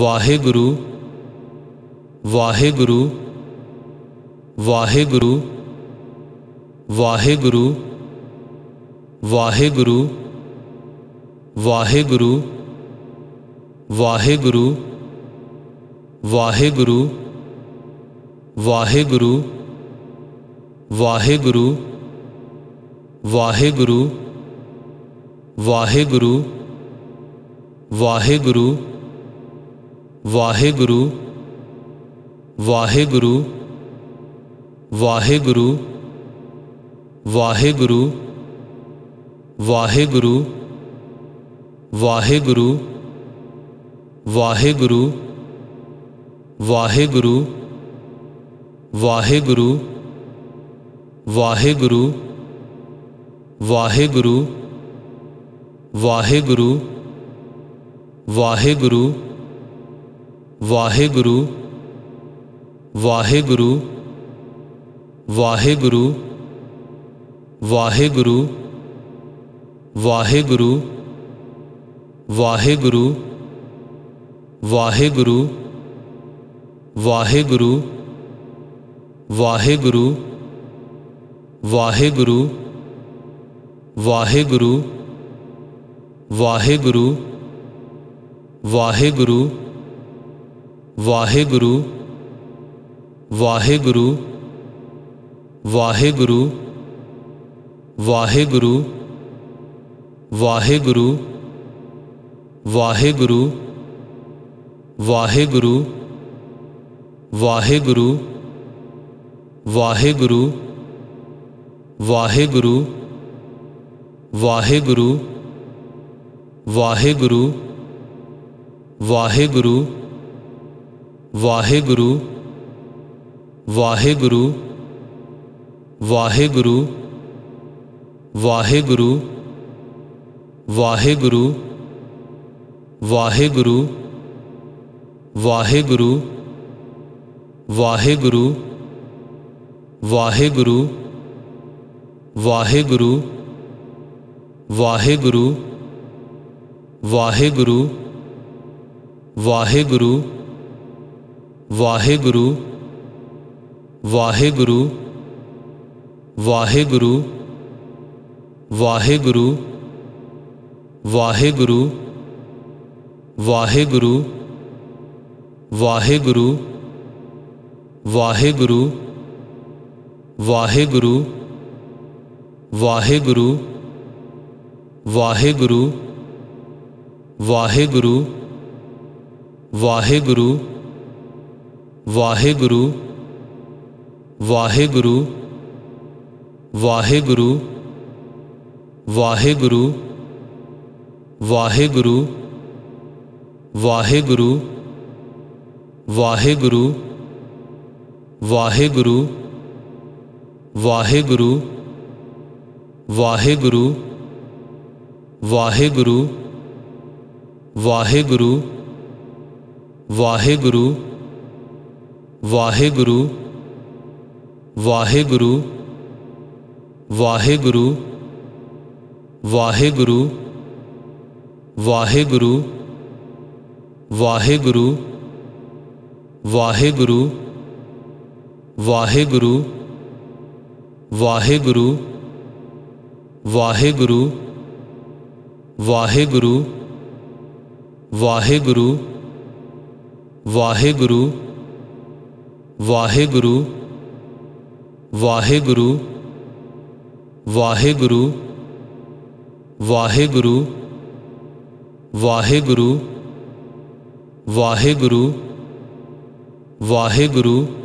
گرو واہ گرو واہ گرو واہ گرو واہ گرو واہ گرو واہ گرو واہ گرو گرو واہ گرو واہ گرو واہ گرو وا گرو واح گرو واح گرو واح گرو واح گرو گرو واح گرو واح گرو واح گرو واح گرو گرو واح گرو واح گرو گرو واہ گرو واہ گرو واہ گرو واہ گرو واہ گرو گرو واہ گرو واہ گرو واہ گرو واہ گرو گرو گرو واہِ گرو واہِ گرو واہِ گرو واہِ گرو واہِ گرو واہِ گرو واہِ گرو واہِ گرو واہِ گرو واہِ گرو واہِ گرو واہِ گرو واہِ گرو واہِ گرو واہِ گرو واہِ گرو واہِ گرو واہِ گرو واہِ گرو واہِ گرو واہِ گرو واہِ گرو واہِ گرو واہِ گرو واہِ گرو واہِ گرو واہ گرو واہ گرو واہ گرو واہ گرو واہ گرو واہ گرو واہ گرو واہ گرو واہ گرو واہ گرو واہ گرو واہ گرو واہ گرو وا گرو واح گرو واح گرو واح گرو واحو گرو واح گرو واح گرو واح گرو گرو واح گرو واح گرو گرو واح گرو وا گرو گرو واح گرو واح گرو واح گرو واح گرو گرو واح گرو واح گرو واح گرو واح گرو گرو واح گرو واہ گرو واہ گرو واہ گرو واہ گرو واہ گرو واہ واہ گرو گرو